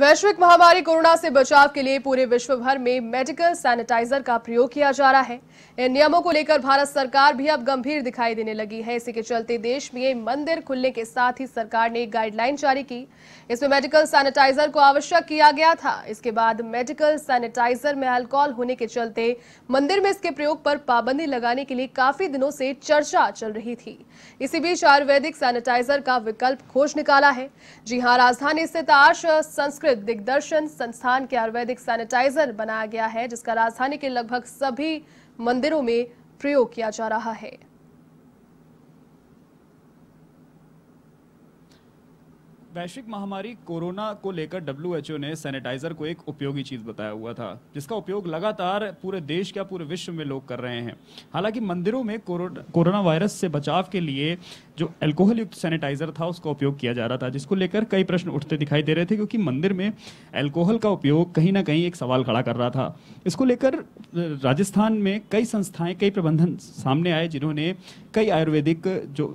वैश्विक महामारी कोरोना से बचाव के लिए पूरे विश्व भर में मेडिकल सैनिटाइजर का प्रयोग किया जा रहा है इन नियमों को लेकर भारत सरकार भी अब गंभीर दिखाई देने लगी है इसी के चलते देश में मंदिर खुलने के साथ ही सरकार ने गाइडलाइन जारी की इसमें मेडिकल सैनिटाइजर को आवश्यक किया गया था इसके बाद मेडिकल सैनिटाइजर में अल्कोहल होने के चलते मंदिर में इसके प्रयोग पर पाबंदी लगाने के लिए काफी दिनों से चर्चा चल रही थी इसी बीच आयुर्वेदिक सैनिटाइजर का विकल्प खोज निकाला है जी हाँ राजधानी स्थित आर्ष संस्कृत संस्कृत दिग्दर्शन संस्थान के आयुर्वेदिक सैनिटाइजर बनाया गया है जिसका राजधानी के लगभग सभी मंदिरों में प्रयोग किया जा रहा है वैश्विक महामारी कोरोना को लेकर डब्ल्यू ने सैनिटाइजर को एक उपयोगी चीज बताया हुआ था जिसका उपयोग लगातार पूरे देश या पूरे विश्व में लोग कर रहे हैं हालांकि मंदिरों में कोरोना वायरस से बचाव के लिए जो अल्कोहल युक्त सैनिटाइजर था उसका उपयोग किया जा रहा था जिसको लेकर कई प्रश्न उठते दिखाई दे रहे थे क्योंकि मंदिर में एल्कोहल का उपयोग कहीं ना कहीं एक सवाल खड़ा कर रहा था इसको लेकर राजस्थान में कई संस्थाएं कई प्रबंधन सामने आए जिन्होंने कई आयुर्वेदिक जो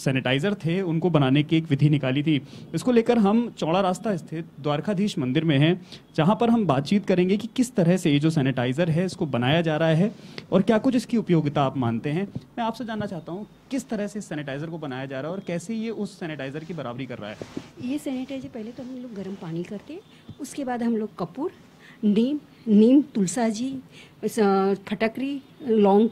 सैनिटाइजर थे उनको बनाने की एक विधि निकाली थी इसको लेकर हम चौड़ा रास्ता स्थित द्वारकाधीश मंदिर में हैं जहाँ पर हम बातचीत करेंगे कि किस तरह से ये जो सैनिटाइजर है इसको बनाया जा रहा है और क्या कुछ इसकी उपयोगिता आप मानते हैं मैं आपसे जानना चाहता हूँ किस तरह से सैनिटाइजर को बनाया जा रहा है और कैसे ये उस सैनिटाइजर की बराबरी कर रहा है ये सैनिटाइजर पहले तो हम लोग गर्म पानी करते हैं उसके बाद हम लोग कपूर नीम नीम तुलसा जी फटकरी लौंग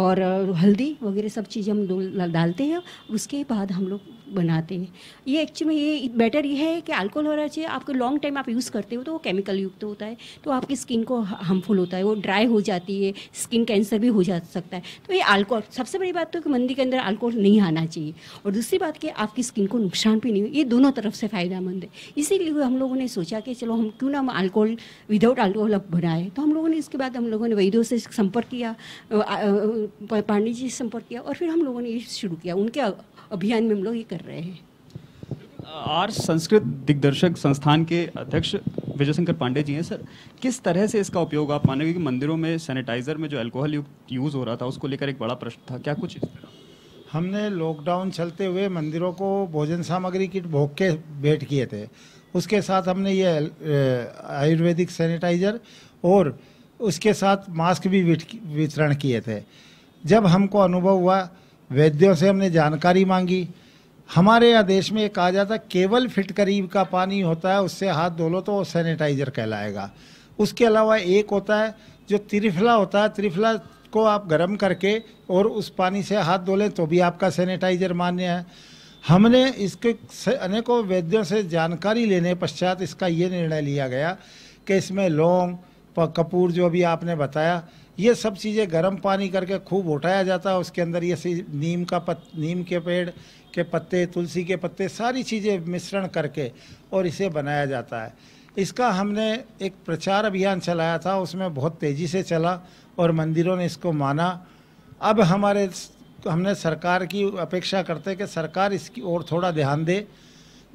और हल्दी वगैरह सब चीज़ हम डालते हैं उसके बाद हम लोग बनाते हैं ये एक्चुअली में ये बेटर ये है कि अल्कोहल होना चाहिए आपको लॉन्ग टाइम आप यूज़ करते हो तो वो केमिकल युक्त होता है तो आपकी स्किन को हार्मफुल होता है वो ड्राई हो जाती है स्किन कैंसर भी हो जा सकता है तो ये अल्कोहल सबसे बड़ी बात तो कि मंदी के अंदर अल्कोहल नहीं आना चाहिए और दूसरी बात कि आपकी स्किन को नुकसान भी नहीं हो ये दोनों तरफ से फ़ायदेमंद है इसीलिए हम लोगों ने सोचा कि चलो हम क्यों ना हम अल्कोहल विदाउट अल्कोहल अब बनाए तो हम लोगों ने इसके बाद हम लोगों ने वैद्यों से संपर्क किया पांडे जी से संपर्क किया और फिर हम लोगों ने ये शुरू किया उनके अभियान में हम लोग ये कर रहे हैं आर संस्कृत दिग्दर्शक संस्थान के अध्यक्ष विजय शंकर पांडे जी हैं सर किस तरह से इसका उपयोग आप मानेंगे कि मंदिरों में सैनिटाइजर में जो अल्कोहल युक्त यूज़ हो रहा था उसको लेकर एक बड़ा प्रश्न था क्या कुछ हमने लॉकडाउन चलते हुए मंदिरों को भोजन सामग्री किट भोग के भेंट किए थे उसके साथ हमने ये आयुर्वेदिक सैनिटाइजर और उसके साथ मास्क भी वितरण किए थे जब हमको अनुभव हुआ वैद्यों से हमने जानकारी मांगी हमारे आदेश में कहा जाता केवल फिट करीब का पानी होता है उससे हाथ धो लो तो वो सैनिटाइजर कहलाएगा उसके अलावा एक होता है जो त्रिफला होता है त्रिफला को आप गर्म करके और उस पानी से हाथ धो लें तो भी आपका सैनिटाइजर मान्य है हमने इसके अनेकों वैद्यों से जानकारी लेने पश्चात इसका ये निर्णय लिया गया कि इसमें लौंग कपूर जो अभी आपने बताया ये सब चीज़ें गर्म पानी करके खूब उठाया जाता है उसके अंदर ये नीम का पत नीम के पेड़ के पत्ते तुलसी के पत्ते सारी चीज़ें मिश्रण करके और इसे बनाया जाता है इसका हमने एक प्रचार अभियान चलाया था उसमें बहुत तेज़ी से चला और मंदिरों ने इसको माना अब हमारे हमने सरकार की अपेक्षा करते कि सरकार इसकी ओर थोड़ा ध्यान दे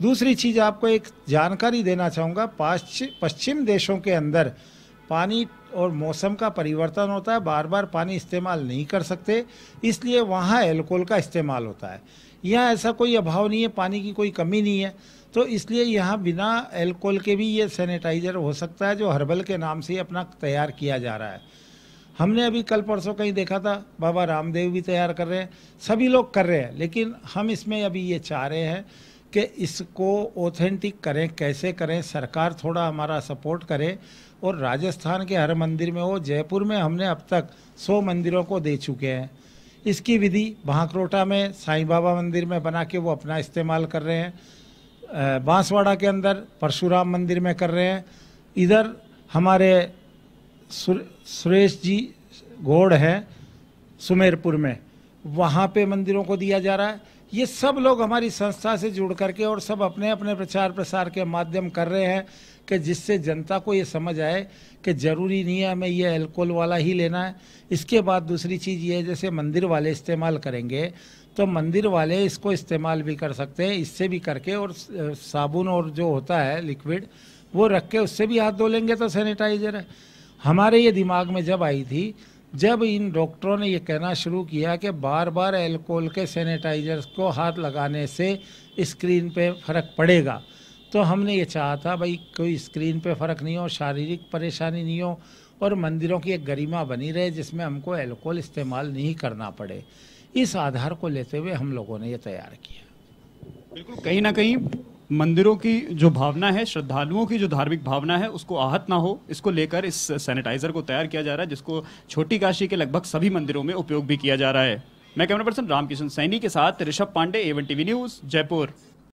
दूसरी चीज़ आपको एक जानकारी देना चाहूँगा पाश्च पश्चिम देशों के अंदर पानी और मौसम का परिवर्तन होता है बार बार पानी इस्तेमाल नहीं कर सकते इसलिए वहाँ एल्कोहल का इस्तेमाल होता है यहाँ ऐसा कोई अभाव नहीं है पानी की कोई कमी नहीं है तो इसलिए यहाँ बिना एल्कोहल के भी ये सैनिटाइज़र हो सकता है जो हर्बल के नाम से अपना तैयार किया जा रहा है हमने अभी कल परसों कहीं देखा था बाबा रामदेव भी तैयार कर रहे हैं सभी लोग कर रहे हैं लेकिन हम इसमें अभी ये चाह रहे हैं कि इसको ऑथेंटिक करें कैसे करें सरकार थोड़ा हमारा सपोर्ट करे और राजस्थान के हर मंदिर में हो जयपुर में हमने अब तक सौ मंदिरों को दे चुके हैं इसकी विधि भाकरोटा में साईं बाबा मंदिर में बना के वो अपना इस्तेमाल कर रहे हैं बांसवाड़ा के अंदर परशुराम मंदिर में कर रहे हैं इधर हमारे सुरेश जी घोड़ हैं सुमेरपुर में वहाँ पे मंदिरों को दिया जा रहा है ये सब लोग हमारी संस्था से जुड़ करके और सब अपने अपने प्रचार प्रसार के माध्यम कर रहे हैं कि जिससे जनता को ये समझ आए कि ज़रूरी नहीं है हमें ये अल्कोहल वाला ही लेना है इसके बाद दूसरी चीज़ ये है जैसे मंदिर वाले इस्तेमाल करेंगे तो मंदिर वाले इसको इस्तेमाल भी कर सकते हैं इससे भी करके और साबुन और जो होता है लिक्विड वो रख के उससे भी हाथ धो लेंगे तो सैनिटाइजर है हमारे ये दिमाग में जब आई थी जब इन डॉक्टरों ने यह कहना शुरू किया कि बार बार एल्कोहल के सैनिटाइजर्स को हाथ लगाने से स्क्रीन पे फ़र्क पड़ेगा तो हमने ये चाहा था भाई कोई स्क्रीन पे फ़र्क नहीं हो शारीरिक परेशानी नहीं हो और मंदिरों की एक गरिमा बनी रहे जिसमें हमको एल्कोहल इस्तेमाल नहीं करना पड़े इस आधार को लेते हुए हम लोगों ने ये तैयार किया बिल्कुल कहीं ना कहीं मंदिरों की जो भावना है श्रद्धालुओं की जो धार्मिक भावना है उसको आहत ना हो इसको लेकर इस सैनिटाइजर को तैयार किया जा रहा है जिसको छोटी काशी के लगभग सभी मंदिरों में उपयोग भी किया जा रहा है मैं कैमरा पर्सन रामकिशन सैनी के साथ Rishabh Pandey A one TV news Jaipur